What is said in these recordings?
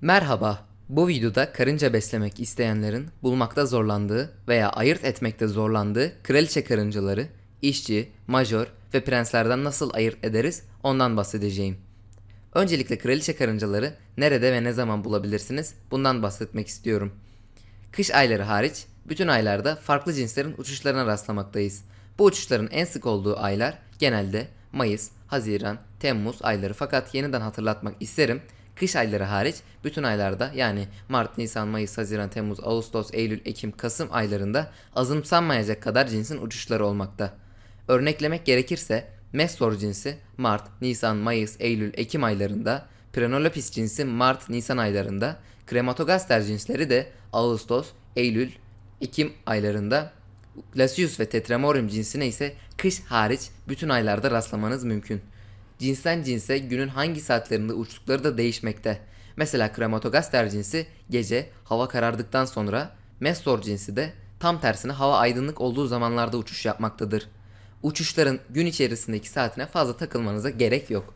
Merhaba, bu videoda karınca beslemek isteyenlerin bulmakta zorlandığı veya ayırt etmekte zorlandığı kraliçe karıncaları, işçi, major ve prenslerden nasıl ayırt ederiz ondan bahsedeceğim. Öncelikle kraliçe karıncaları nerede ve ne zaman bulabilirsiniz bundan bahsetmek istiyorum. Kış ayları hariç bütün aylarda farklı cinslerin uçuşlarına rastlamaktayız. Bu uçuşların en sık olduğu aylar genelde Mayıs, Haziran, Temmuz ayları fakat yeniden hatırlatmak isterim Kış ayları hariç bütün aylarda yani Mart, Nisan, Mayıs, Haziran, Temmuz, Ağustos, Eylül, Ekim, Kasım aylarında azımsanmayacak kadar cinsin uçuşları olmakta. Örneklemek gerekirse Mestor cinsi Mart, Nisan, Mayıs, Eylül, Ekim aylarında, Prenolopis cinsi Mart, Nisan aylarında, Krematogaster cinsleri de Ağustos, Eylül, Ekim aylarında, Lasius ve Tetramorium cinsine ise kış hariç bütün aylarda rastlamanız mümkün.'' cinsten cinse günün hangi saatlerinde uçtukları da değişmekte. Mesela krematogaster cinsi gece hava karardıktan sonra, mestor cinsi de tam tersine hava aydınlık olduğu zamanlarda uçuş yapmaktadır. Uçuşların gün içerisindeki saatine fazla takılmanıza gerek yok.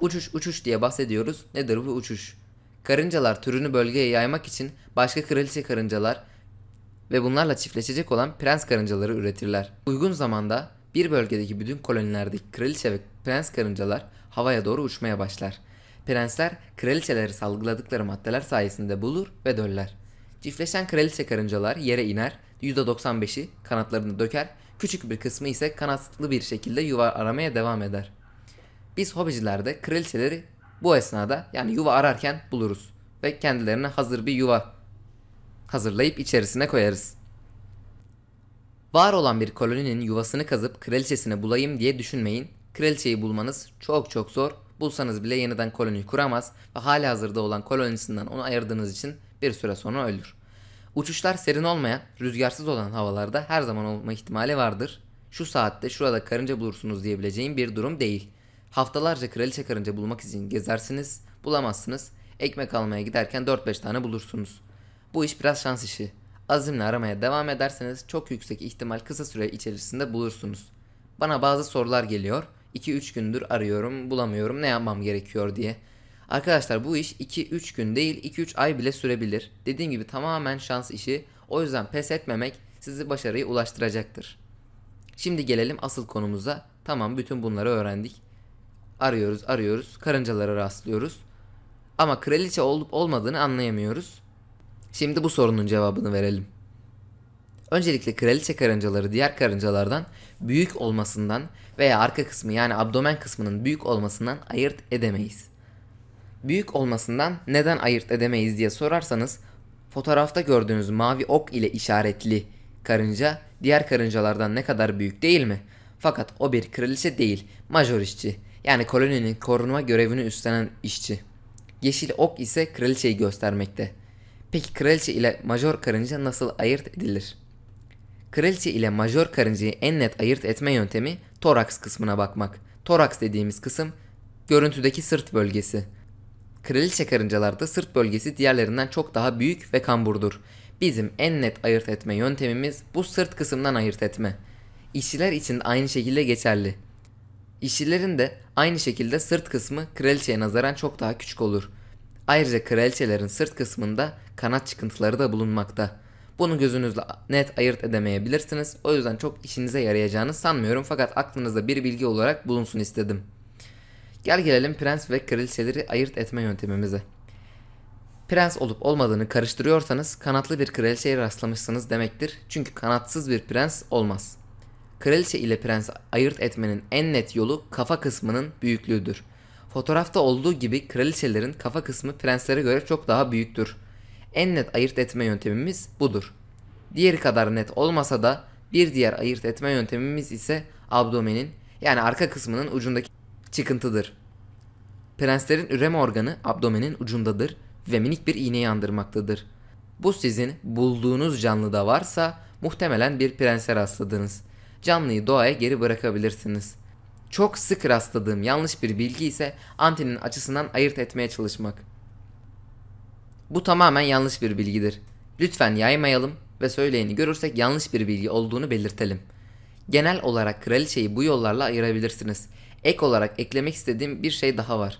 Uçuş uçuş diye bahsediyoruz. Nedir bu uçuş? Karıncalar türünü bölgeye yaymak için başka kraliçe karıncalar ve bunlarla çiftleşecek olan prens karıncaları üretirler. Uygun zamanda bir bölgedeki bütün kolonilerdeki kraliçe ve prens karıncalar havaya doğru uçmaya başlar. Prensler kraliçeleri salgıladıkları maddeler sayesinde bulur ve döller. Çiftleşen kraliçe karıncalar yere iner, %95'i kanatlarını döker, küçük bir kısmı ise kanatlı bir şekilde yuva aramaya devam eder. Biz hobicilerde kraliçeleri bu esnada yani yuva ararken buluruz ve kendilerine hazır bir yuva hazırlayıp içerisine koyarız. Var olan bir koloninin yuvasını kazıp kraliçesini bulayım diye düşünmeyin. Kraliçeyi bulmanız çok çok zor. Bulsanız bile yeniden koloni kuramaz ve hali hazırda olan kolonisinden onu ayırdığınız için bir süre sonra ölür. Uçuşlar serin olmayan, rüzgarsız olan havalarda her zaman olma ihtimali vardır. Şu saatte şurada karınca bulursunuz diyebileceğim bir durum değil. Haftalarca kraliçe karınca bulmak için gezersiniz, bulamazsınız. Ekmek almaya giderken 4-5 tane bulursunuz. Bu iş biraz şans işi. Azimle aramaya devam ederseniz çok yüksek ihtimal kısa süre içerisinde bulursunuz. Bana bazı sorular geliyor. 2-3 gündür arıyorum, bulamıyorum, ne yapmam gerekiyor diye. Arkadaşlar bu iş 2-3 gün değil 2-3 ay bile sürebilir. Dediğim gibi tamamen şans işi. O yüzden pes etmemek sizi başarıya ulaştıracaktır. Şimdi gelelim asıl konumuza. Tamam bütün bunları öğrendik. Arıyoruz, arıyoruz, karıncalara rastlıyoruz. Ama kraliçe olup olmadığını anlayamıyoruz. Şimdi bu sorunun cevabını verelim. Öncelikle kraliçe karıncaları diğer karıncalardan büyük olmasından veya arka kısmı yani abdomen kısmının büyük olmasından ayırt edemeyiz. Büyük olmasından neden ayırt edemeyiz diye sorarsanız fotoğrafta gördüğünüz mavi ok ile işaretli karınca diğer karıncalardan ne kadar büyük değil mi? Fakat o bir kraliçe değil, major işçi. Yani koloninin korunma görevini üstlenen işçi. Yeşil ok ise kraliçeyi göstermekte. Peki kraliçe ile major karınca nasıl ayırt edilir? Kraliçe ile major karıncayı en net ayırt etme yöntemi toraks kısmına bakmak. Toraks dediğimiz kısım görüntüdeki sırt bölgesi. Kraliçe karıncalarda sırt bölgesi diğerlerinden çok daha büyük ve kamburdur. Bizim en net ayırt etme yöntemimiz bu sırt kısımdan ayırt etme. İşçiler için de aynı şekilde geçerli. İşçilerin de aynı şekilde sırt kısmı kraliçeye nazaran çok daha küçük olur. Ayrıca kraliçelerin sırt kısmında kanat çıkıntıları da bulunmakta. Bunu gözünüzle net ayırt edemeyebilirsiniz. O yüzden çok işinize yarayacağını sanmıyorum fakat aklınızda bir bilgi olarak bulunsun istedim. Gel gelelim prens ve kraliçeleri ayırt etme yöntemimize. Prens olup olmadığını karıştırıyorsanız kanatlı bir kraliçeye rastlamışsınız demektir. Çünkü kanatsız bir prens olmaz. Kraliçe ile prens ayırt etmenin en net yolu kafa kısmının büyüklüğüdür. Fotoğrafta olduğu gibi kraliçelerin kafa kısmı prenslere göre çok daha büyüktür. En net ayırt etme yöntemimiz budur. Diğeri kadar net olmasa da bir diğer ayırt etme yöntemimiz ise abdomenin yani arka kısmının ucundaki çıkıntıdır. Prenslerin üreme organı abdomenin ucundadır ve minik bir iğneyi andırmaktadır. Bu sizin bulduğunuz canlıda varsa muhtemelen bir prense rastladınız. Canlıyı doğaya geri bırakabilirsiniz.'' Çok sık rastladığım yanlış bir bilgi ise antinin açısından ayırt etmeye çalışmak. Bu tamamen yanlış bir bilgidir. Lütfen yaymayalım ve söyleyeni görürsek yanlış bir bilgi olduğunu belirtelim. Genel olarak kraliçeyi bu yollarla ayırabilirsiniz. Ek olarak eklemek istediğim bir şey daha var.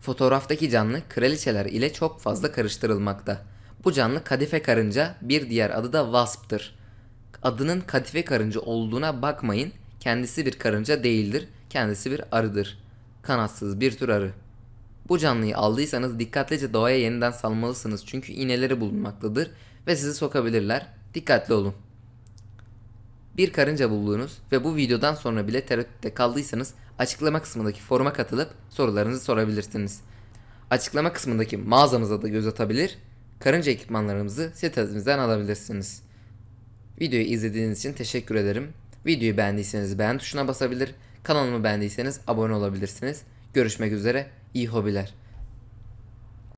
Fotoğraftaki canlı kraliçeler ile çok fazla karıştırılmakta. Bu canlı kadife karınca bir diğer adı da wasp'tır. Adının kadife karınca olduğuna bakmayın Kendisi bir karınca değildir, kendisi bir arıdır. Kanatsız bir tür arı. Bu canlıyı aldıysanız dikkatlice doğaya yeniden salmalısınız çünkü iğneleri bulunmaktadır ve sizi sokabilirler. Dikkatli olun. Bir karınca bulduğunuz ve bu videodan sonra bile tereddütte kaldıysanız açıklama kısmındaki foruma katılıp sorularınızı sorabilirsiniz. Açıklama kısmındaki mağazamıza da göz atabilir, karınca ekipmanlarımızı sitemizden alabilirsiniz. Videoyu izlediğiniz için teşekkür ederim. Videoyu beğendiyseniz beğen tuşuna basabilir, kanalımı beğendiyseniz abone olabilirsiniz. Görüşmek üzere, iyi hobiler.